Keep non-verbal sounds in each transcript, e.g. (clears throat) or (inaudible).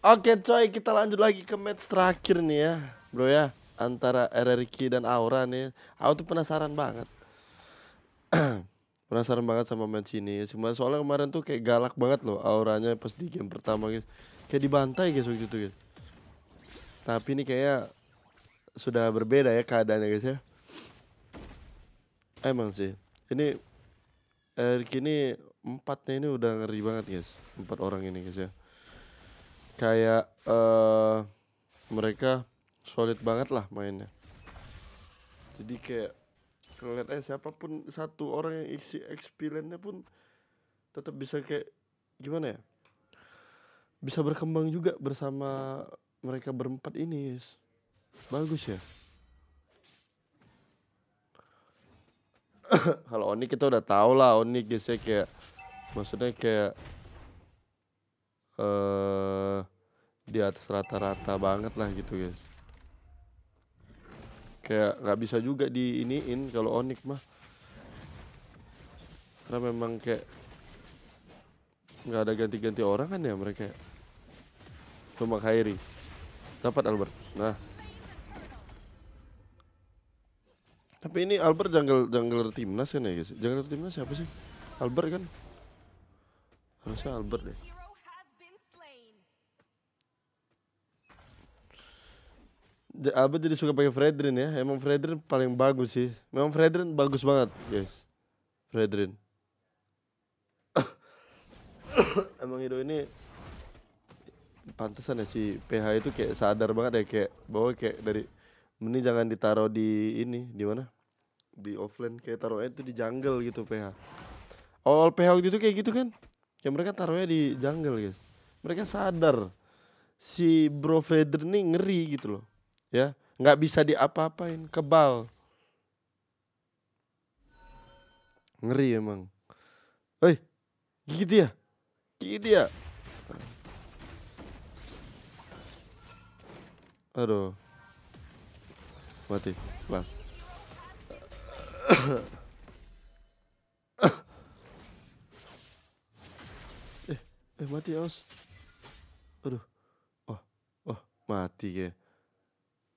Oke coy, kita lanjut lagi ke match terakhir nih ya, bro ya. Antara RRQ dan Aura nih. Aku tuh penasaran banget. (clears throat) penasaran banget sama match ini. Cuma soalnya kemarin tuh kayak galak banget loh auranya pas di game pertama guys. Kayak dibantai guys waktu itu guys. Tapi ini kayaknya sudah berbeda ya keadaannya guys ya. Emang sih. Ini RRQ ini empatnya ini udah ngeri banget guys. Empat orang ini guys ya kayak uh, mereka solid banget lah mainnya jadi kayak kalau lihat aja siapapun satu orang yang isi experience-nya pun tetap bisa kayak gimana ya bisa berkembang juga bersama mereka berempat ini bagus ya (coughs) kalau Oni kita udah tau lah Onik biasanya kayak maksudnya kayak eh uh, di atas rata-rata banget lah gitu guys kayak nggak bisa juga di iniin kalau onik mah karena memang kayak nggak ada ganti-ganti orang kan ya mereka ya. cuma Khairi dapat Albert nah tapi ini Albert jungle jungler timnas kan ya guys jungler timnas siapa sih Albert kan harusnya Albert deh Abah jadi suka pakai Fredrin ya. Emang Fredrin paling bagus sih. Memang Fredrin bagus banget, guys. Fredrin. (coughs) Emang hidup ini pantesan ya si PH itu kayak sadar banget ya kayak bahwa kayak dari ini jangan ditaruh di ini di mana di offline kayak taruhnya itu di jungle gitu PH awal PH waktu itu kayak gitu kan kayak mereka taruhnya di jungle guys mereka sadar si bro Fredrin ini ngeri gitu loh ya nggak bisa diapa-apain kebal ngeri emang Hei, gigit dia gigit dia aduh mati kelas eh eh mati aus aduh oh, oh, mati ya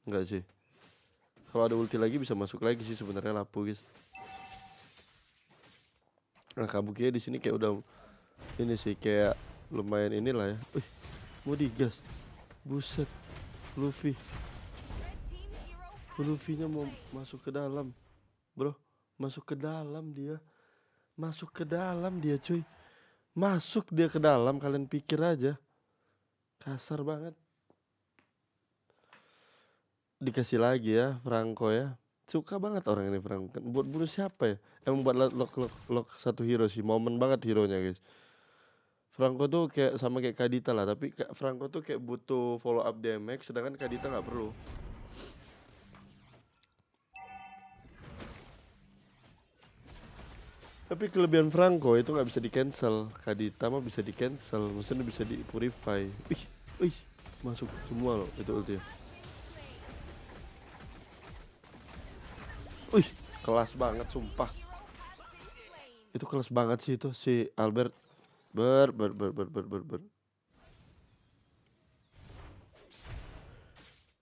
Enggak sih. Kalau ada ulti lagi bisa masuk lagi sih sebenarnya lapu guys. Nah ya di sini kayak udah ini sih kayak lumayan inilah ya. Wih, mau digas. Buset. Luffy. Luffy-nya mau masuk ke dalam. Bro, masuk ke dalam dia. Masuk ke dalam dia, cuy. Masuk dia ke dalam kalian pikir aja. Kasar banget dikasih lagi ya Franco ya suka banget orang ini Franco kan buat bunuh siapa ya emang buat lock lock lock satu hero sih momen banget hero nya guys Franco tuh kayak sama kayak Kadita lah tapi Franco tuh kayak butuh follow up damage sedangkan Kadita nggak perlu Tapi kelebihan Franco itu nggak bisa di cancel. Kadita mah bisa di cancel, maksudnya bisa di purify. ih ih masuk semua loh itu ultinya. Wih, kelas banget sumpah. Itu kelas banget sih itu si Albert. Ber ber ber ber ber ber.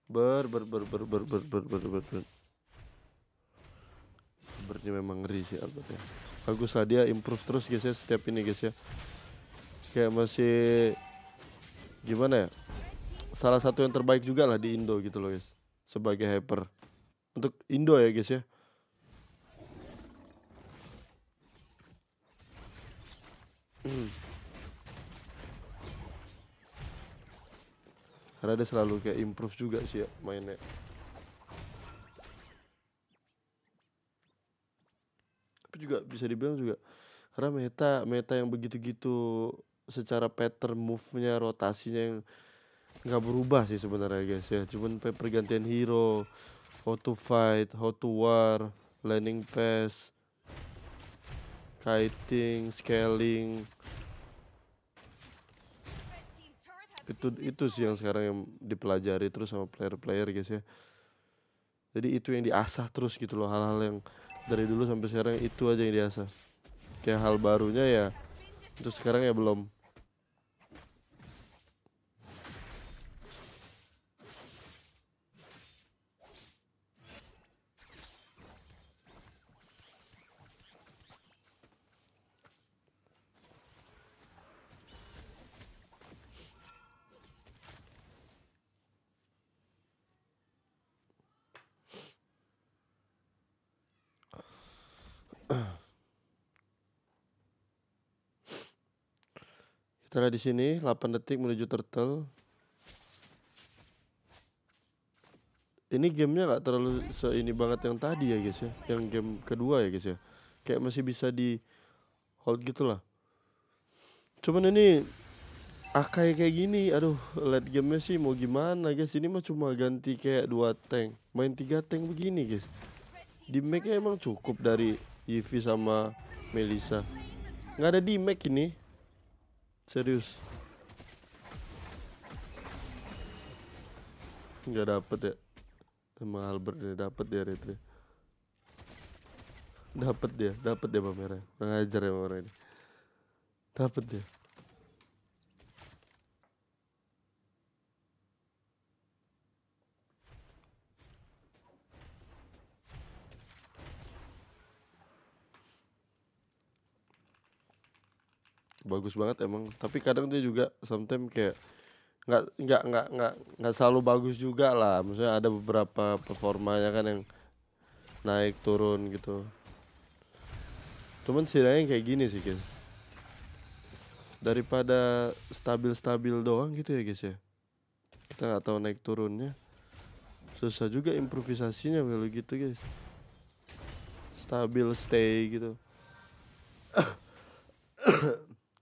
Ber ber ber ber ber ber ber ber ber ber ber. ber memang ngeri sih Albert ya. Bagus lah dia improve terus guys ya setiap ini guys ya. Kayak masih gimana ya? Salah satu yang terbaik juga lah di Indo gitu loh guys. Sebagai hyper untuk Indo ya guys ya Karena dia selalu kayak improve juga sih ya mainnya. Tapi juga bisa dibilang juga karena meta meta yang begitu-gitu secara pattern move-nya rotasinya yang nggak berubah sih sebenarnya guys ya cuman pergantian hero how to fight how to war landing pass kiting, scaling. Itu itu sih yang sekarang yang dipelajari terus sama player-player guys ya. Jadi itu yang diasah terus gitu loh hal-hal yang dari dulu sampai sekarang itu aja yang diasah. Kayak hal barunya ya terus sekarang ya belum. Kita di sini 8 detik menuju turtle. Ini gamenya nggak terlalu seini banget yang tadi ya guys ya, yang game kedua ya guys ya. Kayak masih bisa di hold gitulah. Cuman ini Akai kayak gini, aduh late gamenya sih mau gimana guys Ini mah cuma ganti kayak dua tank Main tiga tank begini guys Di make emang cukup dari Yvi sama Melisa Nggak ada di make ini Serius. Enggak dapat ya. Emang Albert ini dapet dia retri. dapat dia, dapat dia pameran. Ngajar ya pameran ini. Dapet dia. bagus banget emang tapi kadang tuh juga sometimes kayak nggak nggak nggak nggak nggak selalu bagus juga lah maksudnya ada beberapa performanya kan yang naik turun gitu cuman sih kayak gini sih guys daripada stabil-stabil doang gitu ya guys ya kita nggak tahu naik turunnya susah juga improvisasinya kalau gitu guys stabil stay gitu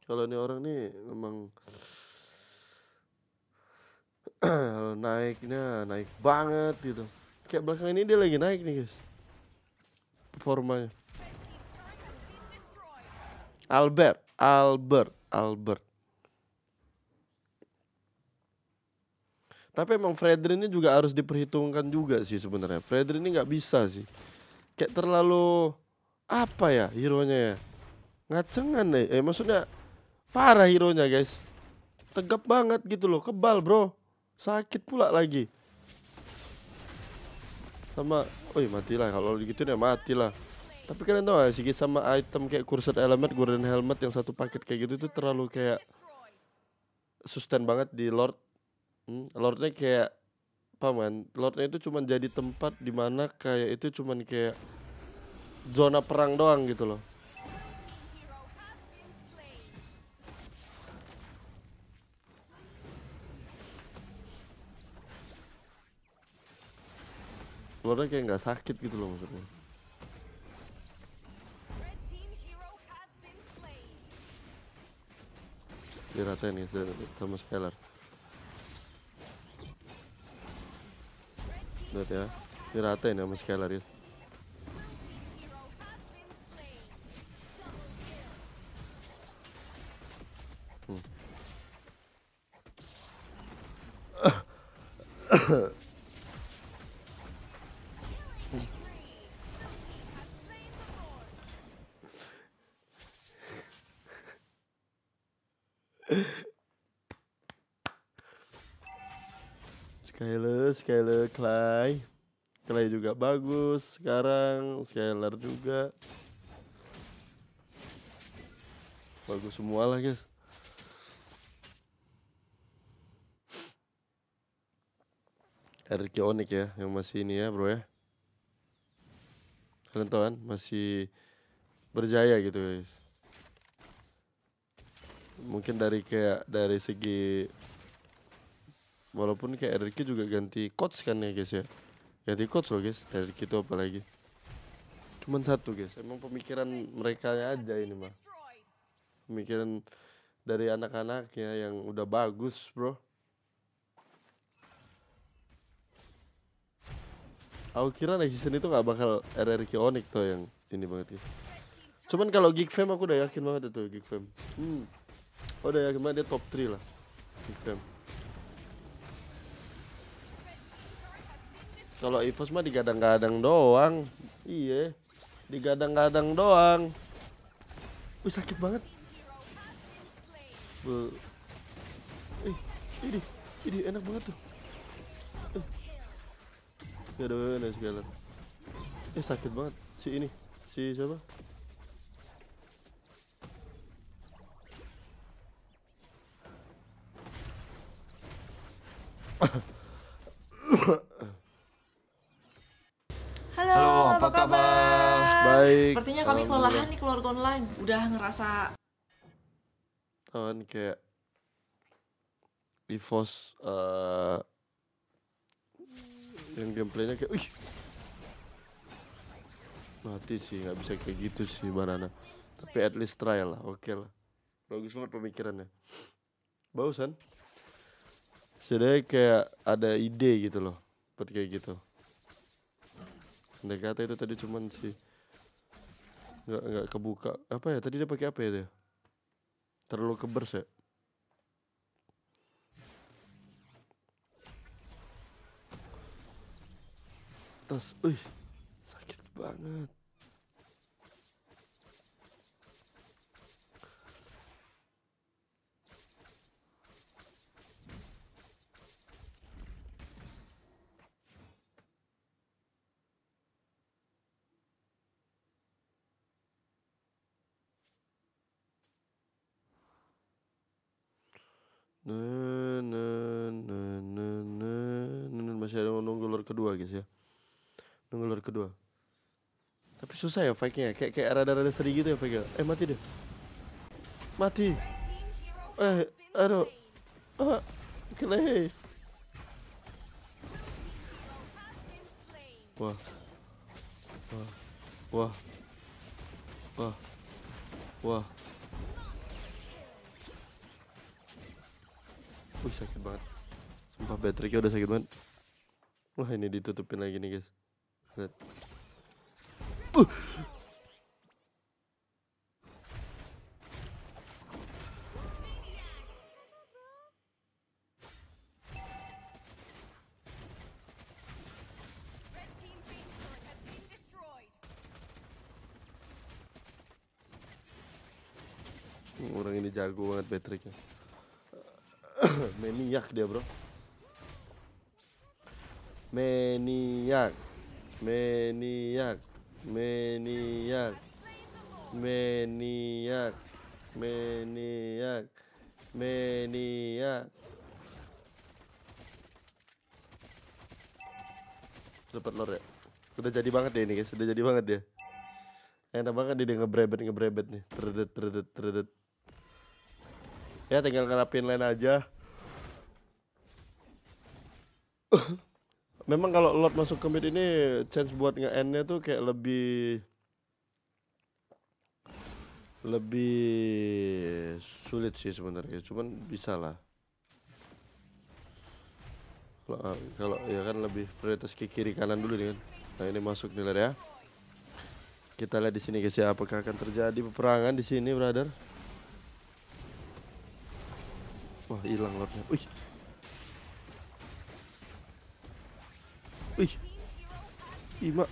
kalau ini orang nih memang (clears throat) kalau naiknya naik banget gitu kayak belakang ini dia lagi naik nih guys performanya Albert Albert Albert tapi emang Fredrin ini juga harus diperhitungkan juga sih sebenarnya Fredrin ini nggak bisa sih kayak terlalu apa ya hero nya ya ngacengan nih eh maksudnya Parah hero nya guys. Tegap banget gitu loh, kebal bro. Sakit pula lagi. Sama, oi matilah kalau gitu ya matilah. Tapi kalian tau gak sih sama item kayak Cursed Element, Golden Helmet yang satu paket kayak gitu itu terlalu kayak sustain banget di Lord. Hmm, Lordnya kayak paman lordnya itu cuman jadi tempat dimana kayak itu cuman kayak zona perang doang gitu loh keluarnya kayak nggak sakit gitu loh maksudnya Dirata ya, nih sama Skylar lihat ya ini ya sama Skylar ya Skyler, Skyler, Clay Clay juga bagus sekarang Skyler juga Bagus semua lah guys Eric Onik ya yang masih ini ya bro ya Kalian tahu kan masih berjaya gitu guys. Mungkin dari kayak dari segi walaupun kayak Erki juga ganti coach kan ya guys ya. Ganti coach loh guys. dari itu apalagi. Cuman satu guys, emang pemikiran mereka aja ini mah. Pemikiran dari anak-anaknya yang udah bagus, Bro. Aku kira next itu gak bakal RRQ Onyx tuh yang ini banget ya. Cuman kalau Geek Fam aku udah yakin banget itu Geek Fam. Hmm. Oh, udah yakin banget dia top 3 lah. Geek Fam. Kalau Evos mah digadang-gadang doang. Iya. Digadang-gadang doang. Wih sakit banget. Iya, ini, ini enak banget tuh. Eh. Gak ada wewe dan segala Eh sakit banget Si ini Si siapa? Halo, Halo apa, apa kabar? Baik Sepertinya kami kelelahan nih keluarga online Udah ngerasa Tauan kayak Evos uh, yang gameplaynya kayak Wih. mati sih nggak bisa kayak gitu sih banana tapi at least trial lah oke okay lah bagus banget pemikirannya bagusan sedaya kayak ada ide gitu loh seperti kayak gitu andai kata itu tadi cuman sih nggak nggak kebuka apa ya tadi dia pakai apa ya dia terlalu kebers ya atas. Uih, sakit banget. Nah, nah, nah, nah, nah, nah, masih ada nunggu nah, kedua guys ya nunggu lord kedua tapi susah ya fight nya ya. kayak kayak rada-rada seri gitu ya fight eh mati deh mati eh aduh ah, kele eh. wah wah wah wah wah Wih sakit banget Sumpah baterainya udah sakit banget Wah ini ditutupin lagi nih guys Orang ini jago banget Patricknya (coughs) Maniak dia bro Maniak maniak maniak maniak maniak maniak dapat lor ya udah jadi banget deh ini guys sudah jadi banget ya enak banget dia ngebrebet ngebrebet nih terdet terdet terdet ya tinggal ngerapin lain aja memang kalau Lord masuk ke mid ini chance buat nge-endnya tuh kayak lebih lebih sulit sih sebenarnya cuman bisa lah kalau ah, ya kan lebih prioritas ke kiri kanan dulu nih kan nah ini masuk nih ya kita lihat di sini guys ya apakah akan terjadi peperangan di sini brother wah hilang lordnya wih Ih. Ima.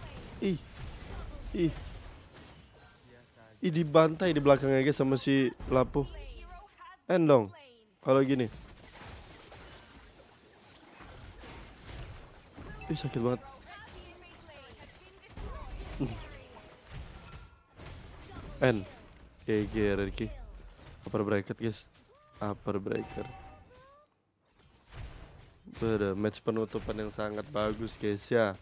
Ih. Ih. Ih dibantai di belakangnya guys sama si Lapu. Endong. Kalau gini. Ih sakit banget. N. GG Ricky, Upper bracket guys. Upper breaker. Pada match penutupan yang sangat bagus guys ya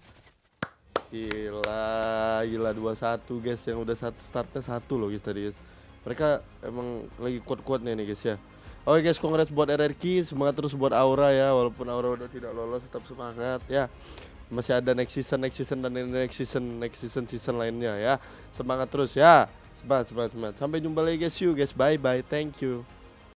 Gila, gila 2-1 guys yang udah startnya satu loh guys tadi guys Mereka emang lagi kuat-kuatnya nih guys ya Oke guys, kongres buat RRQ, semangat terus buat Aura ya Walaupun Aura udah tidak lolos, tetap semangat ya Masih ada next season, next season, dan next season, next season, season lainnya ya Semangat terus ya Semangat, semangat, semangat Sampai jumpa lagi guys, see you guys, bye-bye, thank you